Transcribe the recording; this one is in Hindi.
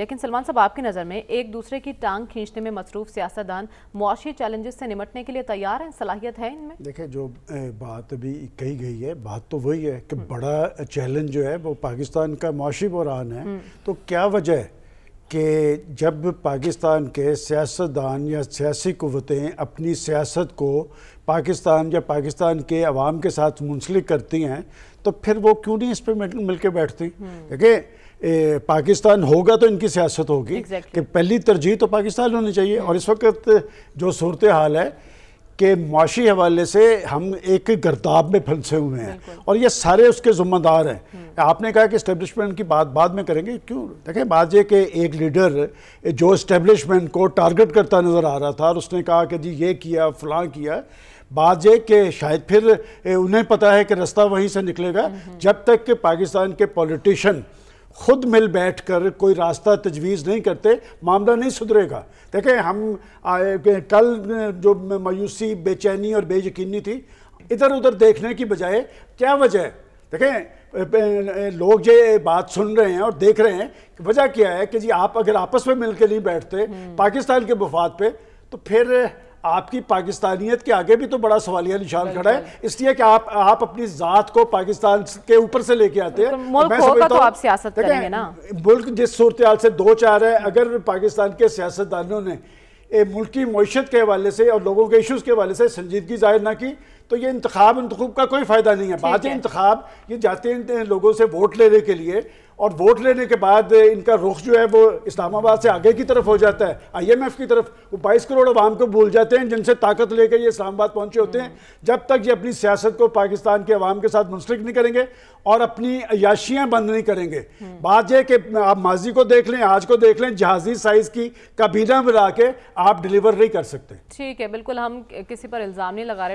लेकिन सलमान साहब आपकी नज़र में एक दूसरे की टांग खींचने में मसरूफ सियासतदान मुआशी चैलेंजेस से निमटने के लिए तैयार हैं सलाहियत है इनमें देखिए जो बात अभी कही गई है बात तो वही है कि हम्म। बड़ा चैलेंज जो है वो पाकिस्तान का मुआशी बहरान है हम्म। तो क्या वजह है कि जब पाकिस्तान के सियासतदान या सियासी कुतें अपनी सियासत को पाकिस्तान या पाकिस्तान के अवाम के साथ मुंसलिक करती हैं तो फिर वो क्यों नहीं इस पर मिल के बैठती क्योंकि हम्म। पाकिस्तान होगा तो इनकी सियासत होगी exactly. कि पहली तरजीह तो पाकिस्तान होनी चाहिए हम्म। और इस वक्त जो सूरत हाल है कि मुआशी हवाले से हम एक गर्दाब में फंसे हुए हैं और ये सारे उसके ज़ुम्मेदार हैं हम्म। आपने कहा कि इस्टेब्लिशमेंट की बात बाद में करेंगे क्यों देखें बात यह कि एक लीडर जो इस्टेब्लिशमेंट को टारगेट करता नज़र आ रहा था और उसने कहा कि जी ये किया फलां किया बात यह कि शायद फिर उन्हें पता है कि रास्ता वहीं से निकलेगा हम्म। जब तक कि पाकिस्तान के पॉलिटिशन खुद मिल बैठकर कोई रास्ता तजवीज़ नहीं करते मामला नहीं सुधरेगा देखें हम आए कल जो मायूसी बेचैनी और बेयकनी थी इधर उधर देखने की बजाय क्या वजह है देखें लोग ये बात सुन रहे हैं और देख रहे हैं वजह क्या है कि जी आप अगर आपस में मिल के नहीं बैठते हम्म। पाकिस्तान के मफाद पे तो फिर आपकी पाकिस्तानियत के आगे भी तो बड़ा सवालिया निशान खड़ा है इसलिए कि आप आप अपनी जात को पाकिस्तान के ऊपर से लेके आते हैं तो तो आप सियासत करेंगे ना मुल्क जिस सूरत से दो चार है अगर पाकिस्तान के सियासतदानों ने मुल्क की मीशत के हवाले से और लोगों के इश्यूज़ के हवाले से संजीदगी जाहिर ना की तो ये इंतखब इंतखब का कोई फ़ायदा नहीं है बात इंतखब ये जाते हैं लोगों से वोट लेने के लिए और वोट लेने के बाद इनका रुख जो है वो इस्लामाबाद से आगे की तरफ हो जाता है आईएमएफ की तरफ वो 22 करोड़ आवाम को भूल जाते हैं जिनसे ताकत लेकर ये इस्लामाबाद पहुंचे होते हैं जब तक ये अपनी सियासत को पाकिस्तान के अवाम के साथ मुंसलिक नहीं करेंगे और अपनी याशियाँ बंद नहीं करेंगे बात यह कि आप माजी को देख लें आज को देख लें जहाजी साइज़ की कबीना बना के आप डिलीवर नहीं कर सकते ठीक है बिल्कुल हम किसी पर इल्ज़ाम नहीं लगा रहे